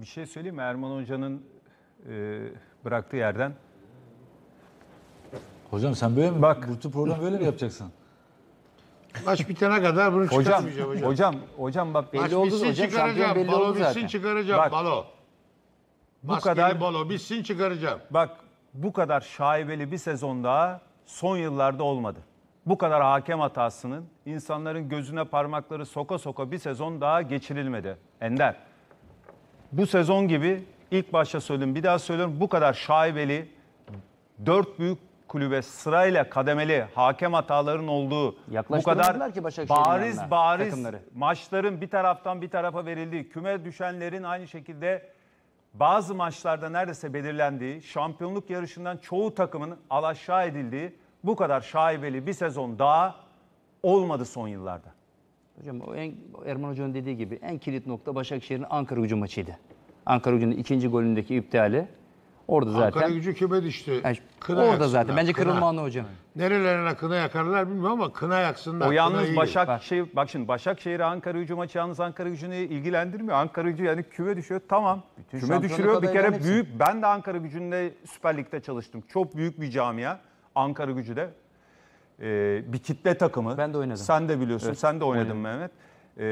Bir şey söyleyeyim mi? Erman Hoca'nın e, bıraktığı yerden. Hocam sen böyle mi? Bak. Bütün program böyle mi yapacaksın? Maç bitene kadar bunu Hocam, çıkarmayacağım hocam. hocam, hocam bak belli Maç bitsin hocam. çıkaracağım. belli Balo oldu bitsin zaten. çıkaracağım. Bak. Balo. Bu kadar- balo bitsin çıkaracağım. Bak bu kadar şaibeli bir sezon daha son yıllarda olmadı. Bu kadar hakem hatasının insanların gözüne parmakları soka soka bir sezon daha geçirilmedi. Ender bu sezon gibi ilk başta söyledim bir daha söylüyorum bu kadar şaibeli dört büyük kulübe sırayla kademeli hakem hataların olduğu bu kadar ki bariz yanına, bariz takımları. maçların bir taraftan bir tarafa verildiği küme düşenlerin aynı şekilde bazı maçlarda neredeyse belirlendiği şampiyonluk yarışından çoğu takımın alaşağı edildiği bu kadar şaibeli bir sezon daha olmadı son yıllarda. Hocam o en, Erman Hoca'nın dediği gibi en kilit nokta Başakşehir'in Ankara gücü maçıydı. Ankara gücünün ikinci golündeki iptali. Orada zaten. Ankara gücü küme düştü. Yani, kına orada zaten. Bence kına. kırılma anı hocam. Nerelerine kına yakarlar bilmiyorum ama kına yaksınlar. O yalnız Başakşehir, bak şimdi Başakşehir Ankara gücü maçı yalnız Ankara gücünü ilgilendirmiyor. Ankara gücü yani küme düşüyor tamam. Bütün küme düşürüyor bir kere büyük. Ben de Ankara gücünde Süper Lig'de çalıştım. Çok büyük bir camia Ankara gücü de e, bir kitle takımı. Ben de oynadım. Sen de biliyorsun. Evet. Sen de oynadın oynadım. Mehmet. E,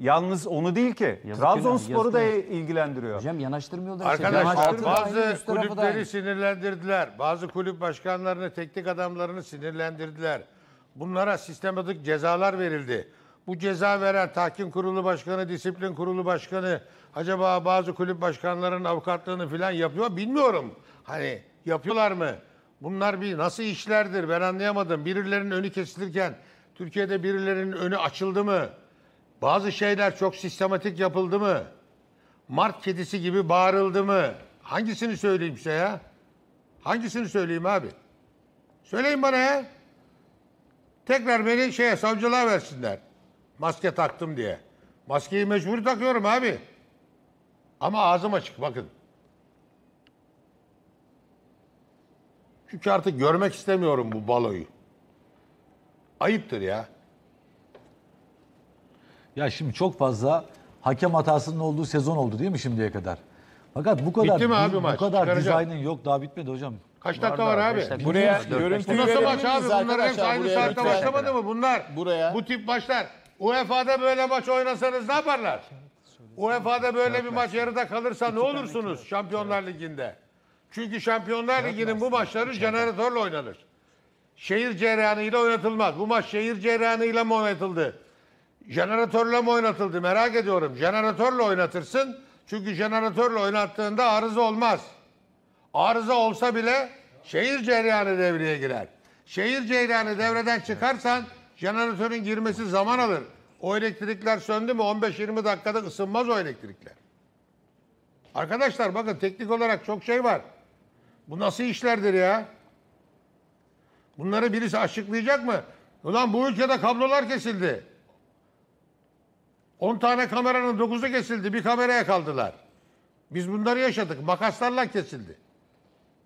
yalnız onu değil ki. Trabzonspor'u da günah. ilgilendiriyor. Hocam yanaştırmıyorlar. Arkadaşlar işte. bazı kulüpleri sinirlendirdiler. Bazı kulüp başkanlarını, teknik adamlarını sinirlendirdiler. Bunlara sistematik cezalar verildi. Bu ceza veren tahkim kurulu başkanı, disiplin kurulu başkanı acaba bazı kulüp başkanlarının avukatlığını falan yapıyor bilmiyorum. Hani yapıyorlar mı? Bunlar bir nasıl işlerdir ben anlayamadım. Birilerinin önü kesilirken Türkiye'de birilerinin önü açıldı mı? Bazı şeyler çok sistematik yapıldı mı? Mart kedisi gibi bağırıldı mı? Hangisini söyleyeyim size ya? Hangisini söyleyeyim abi? Söyleyin bana ya. Tekrar beni şeye savcılığa versinler. Maske taktım diye. Maskeyi mecbur takıyorum abi. Ama ağzım açık bakın. Çünkü artık görmek istemiyorum bu baloyu. Ayıptır ya. Ya şimdi çok fazla hakem hatasının olduğu sezon oldu değil mi şimdiye kadar? Fakat bu kadar Bitti mi abi bu, maç? kadar Çıkaracağım. dizaynın yok daha bitmedi hocam. Kaç dakika var abi? Buraya Bu nasıl verelim. maç abi? Bunlar hepsi aynı Buraya saatte başlamadı mı bunlar? Buraya. Bu tip maçlar. UEFA'da böyle maç oynasanız ne yaparlar? UEFA'da böyle bir maç yarıda kalırsa ne olursunuz Şampiyonlar Ligi'nde? Çünkü Şampiyonlar Ligi'nin bu maçları jeneratörle oynanır. Şehir cereyanıyla oynatılmaz. Bu maç şehir cereyanıyla mı oynatıldı? Jeneratörle mi oynatıldı? Merak ediyorum. Jeneratörle oynatırsın. Çünkü jeneratörle oynattığında arıza olmaz. Arıza olsa bile şehir cereyanı devreye girer. Şehir cereyanı devreden çıkarsan jeneratörün girmesi zaman alır. O elektrikler söndü mü 15-20 dakikada ısınmaz o elektrikler. Arkadaşlar bakın teknik olarak çok şey var. Bu nasıl işlerdir ya? Bunları birisi açıklayacak mı? Ulan bu ülkede kablolar kesildi. 10 tane kameranın 9'u kesildi. Bir kameraya kaldılar. Biz bunları yaşadık. Makaslarla kesildi.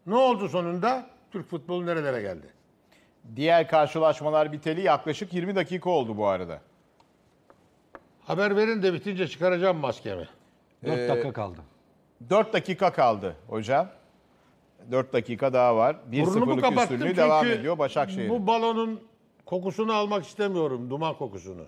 Ne oldu sonunda? Türk futbolu nerelere geldi? Diğer karşılaşmalar biteli yaklaşık 20 dakika oldu bu arada. Haber verin de bitince çıkaracağım maskemi. 4 dakika kaldı. 4 dakika kaldı hocam. 4 dakika daha var. 1-0'lık üstünlüğü devam ediyor Başakşehir. Bu balonun kokusunu almak istemiyorum. Duman kokusunu.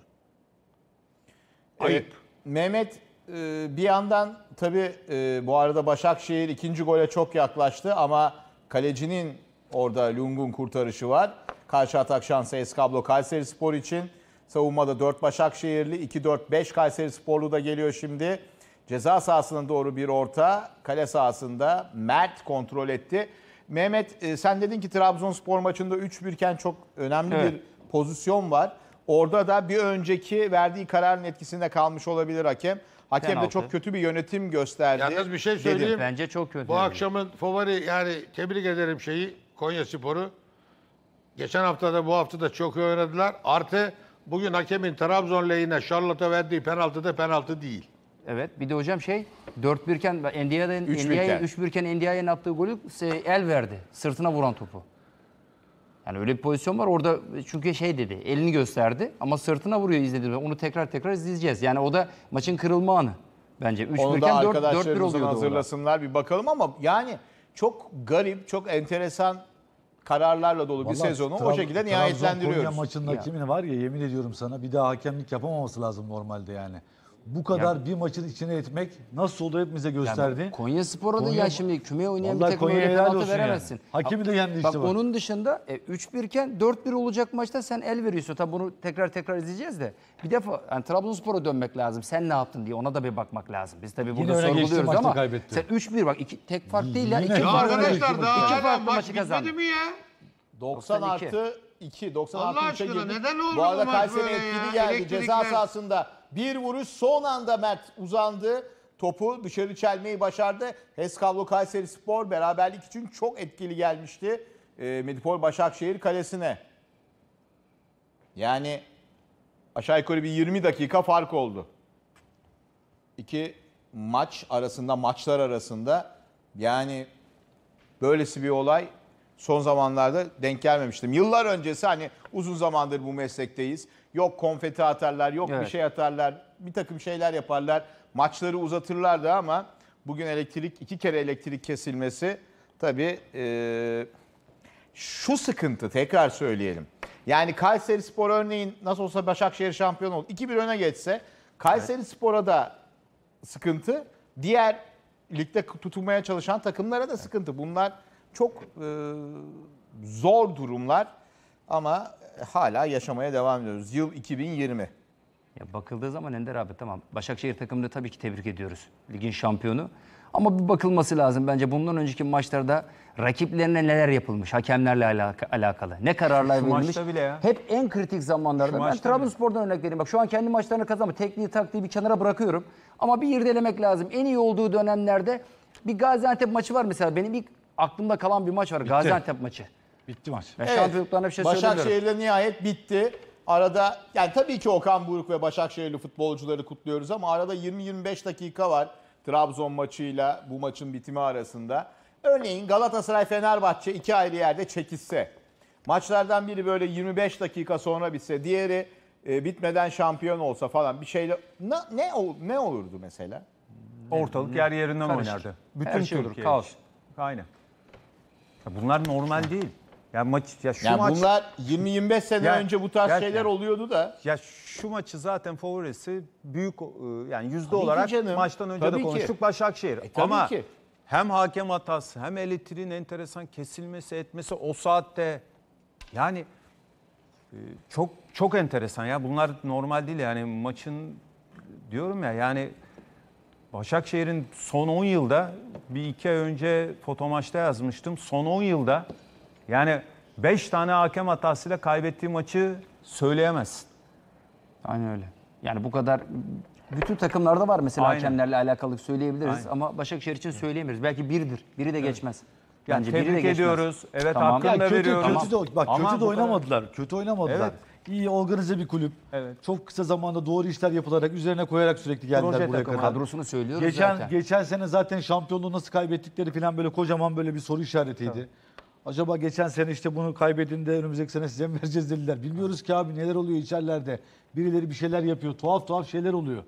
Ee, Ayıp. Ee, Mehmet e, bir yandan tabii e, bu arada Başakşehir ikinci gole çok yaklaştı ama kalecinin orada Lung'un kurtarışı var. Karşı atak şansı Eskablo Kayseri Spor için. Savunmada 4 Başakşehirli, 2-4-5 Kayseri Sporlu da geliyor şimdi. Ceza sahasına doğru bir orta. Kale sahasında Mert kontrol etti. Mehmet e, sen dedin ki Trabzonspor maçında 3 birken çok önemli evet. bir pozisyon var. Orada da bir önceki verdiği kararın etkisinde kalmış olabilir hakem. Hakem de çok kötü bir yönetim gösterdi. Yalnız bir şey söyleyeyim. Dedim. Bence çok kötü. Bu akşamın favori yani tebrik ederim şeyi Konya Sporu. Geçen hafta da bu hafta da çok iyi oynadılar. Artı bugün hakemin Trabzon lehine Charlotte'a verdiği penaltı da penaltı değil. Evet bir de hocam şey 4 birken, iken NDI'ye 3 birken iken NDI'ye attığı golü el verdi. Sırtına vuran topu. Yani öyle bir pozisyon var orada çünkü şey dedi elini gösterdi ama sırtına vuruyor izlediğimiz. Onu tekrar tekrar izleyeceğiz. Yani o da maçın kırılma anı bence. 3-1 Onu 4-1 oluyordu. hazırlasınlar bir bakalım ama yani çok garip, çok enteresan kararlarla dolu Vallahi bir sezonu o şekilde nihayetlendiriyoruz. Trabzon Konya maçında kimin var ya yemin ediyorum sana bir daha hakemlik yapamaması lazım normalde yani bu kadar bir maçın içine etmek nasıl olur hepimize gösterdi. Ya Konya Spor'a da ya şimdi küme oynayan bir Vallahi takım Konya'ya öyle penaltı veremezsin. yani. Hakimi de yendi işte Bak bak. onun dışında e, 3-1 iken 4-1 olacak maçta sen el veriyorsun. Tabi bunu tekrar tekrar izleyeceğiz de. Bir defa yani Trabzonspor'a dönmek lazım. Sen ne yaptın diye ona da bir bakmak lazım. Biz tabi burada öne sorguluyoruz ama kaybetti. sen 3-1 bak iki, tek fark değil ya. Yine- iki Ya farklı- iki arkadaşlar daha hala farklı maç maçı kazandın. mi ya? 90 92. artı 2, 90 Allah artı 3'e aşkına neden Bu arada Kayseri etkili geldi. Ceza sahasında bir vuruş son anda Mert uzandı. Topu dışarı çelmeyi başardı. HES Kayseri Spor beraberlik için çok etkili gelmişti. E, Medipol Başakşehir kalesine. Yani aşağı yukarı bir 20 dakika fark oldu. İki maç arasında, maçlar arasında yani böylesi bir olay son zamanlarda denk gelmemiştim. Yıllar öncesi hani uzun zamandır bu meslekteyiz. Yok konfeti atarlar, yok evet. bir şey atarlar, bir takım şeyler yaparlar. Maçları uzatırlardı ama bugün elektrik iki kere elektrik kesilmesi tabii e, şu sıkıntı tekrar söyleyelim. Yani Kayseri Spor örneğin nasıl olsa Başakşehir şampiyon oldu. 2-1 öne geçse Kayseri evet. Spor'a da sıkıntı. Diğer ligde tutulmaya çalışan takımlara da sıkıntı. Bunlar çok e, zor durumlar ama hala yaşamaya devam ediyoruz. Yıl 2020. Ya bakıldığı zaman Ender abi tamam. Başakşehir takımını tabii ki tebrik ediyoruz. Ligin şampiyonu. Ama bir bakılması lazım bence bundan önceki maçlarda rakiplerine neler yapılmış hakemlerle alaka, alakalı. Ne kararlar şu verilmiş. Maçta bile ya. Hep en kritik zamanlarda. Şu ben Trabzonspor'dan örnek vereyim. Bak şu an kendi maçlarını kazanma. Tekniği taktiği bir kenara bırakıyorum. Ama bir irdelemek lazım. En iyi olduğu dönemlerde bir Gaziantep maçı var mesela. Benim ilk aklımda kalan bir maç var. Bitti. Gaziantep maçı. Bitti maç. Ya evet. bir şey Başakşehir'le nihayet bitti. Arada yani tabii ki Okan Buruk ve Başakşehirli futbolcuları kutluyoruz ama arada 20-25 dakika var. Trabzon maçıyla bu maçın bitimi arasında. Örneğin Galatasaray Fenerbahçe iki ayrı yerde çekilse. Maçlardan biri böyle 25 dakika sonra bitse, diğeri e, bitmeden şampiyon olsa falan bir şeyle ne ne, ne olurdu mesela? Ortalık hmm. yer yerinden Karışır. oynardı. Bütün Her şey Türkiye. Kaos. Aynen bunlar normal değil. Ya maç ya şu Yani maç bunlar 20-25 sene Ya- önce bu tarz gerçekten. şeyler oluyordu da. ya şu maçı zaten favorisi büyük e, yani yüzde ki olarak canım. maçtan önce Tabii de ki. konuştuk Başakşehir. E, tabii Ama ki. hem hakem hatası hem elektriğin enteresan kesilmesi etmesi o saatte yani e, çok çok enteresan ya bunlar normal değil yani maçın diyorum ya yani Başakşehir'in son 10 yılda bir iki ay önce fotomaçta yazmıştım. Son 10 yılda yani 5 tane hakem hatasıyla kaybettiği maçı söyleyemezsin. Aynen öyle. Yani bu kadar bütün takımlarda var mesela Aynen. hakemlerle alakalı söyleyebiliriz Aynen. ama Başakşehir için söyleyemiyoruz. Belki birdir. Biri de evet. geçmez. Yani Bence tebrik ediyoruz. Geçmez. Evet tamam. hakkını da kötü, veriyoruz. Kötü de, bak Ama kötü de oynamadılar. Kadar... Kötü oynamadılar. Evet. İyi organize bir kulüp. Evet. Çok kısa zamanda doğru işler yapılarak, üzerine koyarak sürekli geldiler Proje buraya takım, kadar. Kadrosunu söylüyoruz geçen, zaten. Geçen sene zaten şampiyonluğu nasıl kaybettikleri falan böyle kocaman böyle bir soru işaretiydi. Tabii. Acaba geçen sene işte bunu kaybedin önümüzdeki sene size mi vereceğiz dediler. Bilmiyoruz ki abi neler oluyor içerilerde. Birileri bir şeyler yapıyor. Tuhaf tuhaf şeyler oluyor.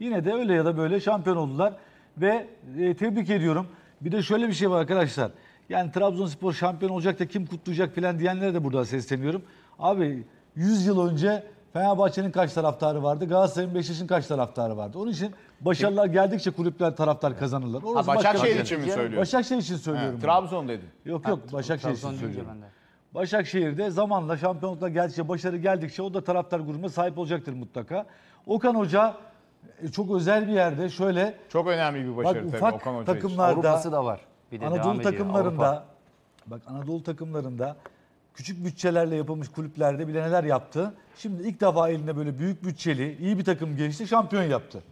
Yine de öyle ya da böyle şampiyon oldular. Ve e, tebrik ediyorum. Bir de şöyle bir şey var arkadaşlar. Yani Trabzonspor şampiyon olacak da kim kutlayacak filan diyenlere de burada sesleniyorum. Abi 100 yıl önce Fenerbahçe'nin kaç taraftarı vardı? Galatasaray'ın Beşiktaş'ın kaç taraftarı vardı? Onun için başarılar geldikçe kulüpler taraftar kazanırlar. Orası ha, Başakşehir başka şey. için mi söylüyorsun? Başakşehir için söylüyorum. Ha, Trabzon dedim. Yok yok ha, Başakşehir Trabzon için söylüyorum. Ben de. Başakşehir'de zamanla şampiyonlukla geldikçe, başarı geldikçe o da taraftar grubuna sahip olacaktır mutlaka. Okan Hoca e, çok özel bir yerde şöyle çok önemli bir başarı bak, ufak tabii Okan Hoca takımlarda Avrupa'sı da var. Bir de Anadolu devam takımlarında Avrupa. bak Anadolu takımlarında küçük bütçelerle yapılmış kulüplerde bile neler yaptı. Şimdi ilk defa eline böyle büyük bütçeli iyi bir takım geçti şampiyon yaptı.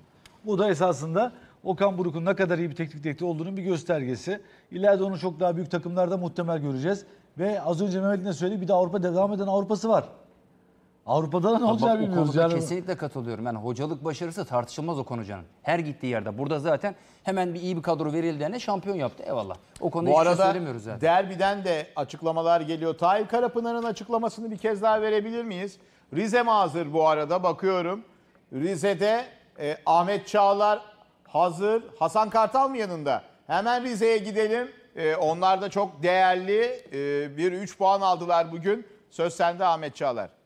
Bu da esasında Okan Buruk'un ne kadar iyi bir teknik direktör olduğunun bir göstergesi. İleride onu çok daha büyük takımlarda muhtemel göreceğiz. Ve az önce Mehmet'in de söylediği bir de Avrupa devam eden Avrupa'sı var. Avrupa'da da ne olacağı Bak, o konuda Yani. kesinlikle katılıyorum. Yani hocalık başarısı tartışılmaz o konu canım. Her gittiği yerde. Burada zaten hemen bir iyi bir kadro verildiğine şampiyon yaptı. Eyvallah. O konuda Bu hiçbir şey söylemiyoruz zaten. derbiden de açıklamalar geliyor. Tayyip Karapınar'ın açıklamasını bir kez daha verebilir miyiz? Rize hazır bu arada bakıyorum. Rize'de e, Ahmet Çağlar hazır. Hasan Kartal mı yanında? Hemen Rize'ye gidelim. E, onlar da çok değerli e, bir 3 puan aldılar bugün. Söz sende Ahmet Çağlar.